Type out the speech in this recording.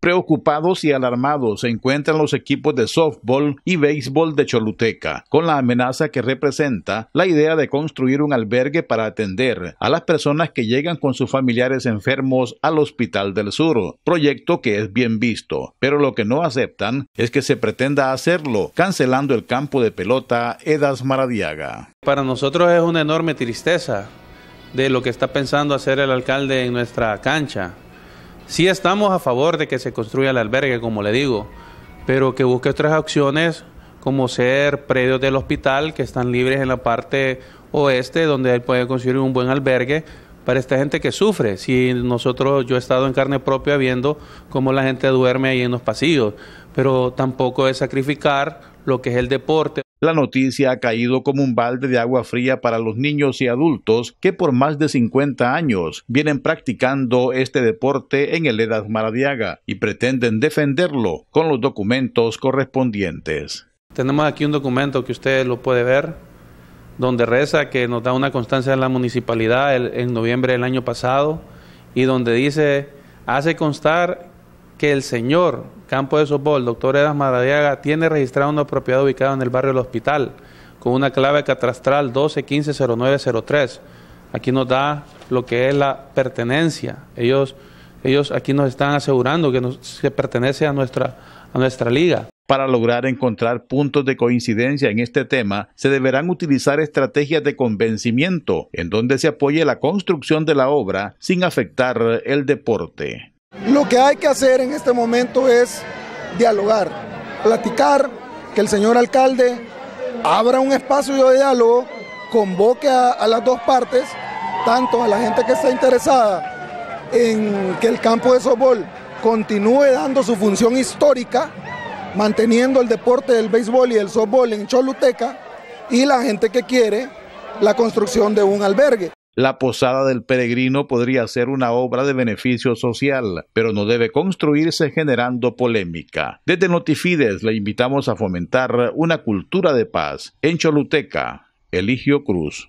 Preocupados y alarmados se encuentran los equipos de softball y béisbol de Choluteca, con la amenaza que representa la idea de construir un albergue para atender a las personas que llegan con sus familiares enfermos al Hospital del Sur, proyecto que es bien visto, pero lo que no aceptan es que se pretenda hacerlo, cancelando el campo de pelota Edas Maradiaga. Para nosotros es una enorme tristeza de lo que está pensando hacer el alcalde en nuestra cancha Sí estamos a favor de que se construya el albergue, como le digo, pero que busque otras opciones como ser predios del hospital que están libres en la parte oeste, donde él puede construir un buen albergue para esta gente que sufre. Si nosotros, yo he estado en carne propia viendo cómo la gente duerme ahí en los pasillos, pero tampoco es sacrificar lo que es el deporte. La noticia ha caído como un balde de agua fría para los niños y adultos que por más de 50 años vienen practicando este deporte en el Edad Maradiaga y pretenden defenderlo con los documentos correspondientes. Tenemos aquí un documento que usted lo puede ver, donde reza que nos da una constancia de la municipalidad en noviembre del año pasado y donde dice hace constar que el señor Campo de Sopol, doctor Edas Madariaga, tiene registrado una propiedad ubicada en el barrio del Hospital con una clave catastral 12150903. Aquí nos da lo que es la pertenencia. Ellos, ellos aquí nos están asegurando que, pertenece a nuestra, a nuestra liga. Para lograr encontrar puntos de coincidencia en este tema, se deberán utilizar estrategias de convencimiento en donde se apoye la construcción de la obra sin afectar el deporte. Lo que hay que hacer en este momento es dialogar, platicar, que el señor alcalde abra un espacio de diálogo, convoque a, las dos partes, tanto a la gente que está interesada en que el campo de softball continúe dando su función histórica, manteniendo el deporte del béisbol y el softball en Choluteca, y la gente que quiere la construcción de un albergue. La posada del peregrino podría ser una obra de beneficio social, pero no debe construirse generando polémica. Desde Notifides le invitamos a fomentar una cultura de paz en Choluteca. Eligio Cruz.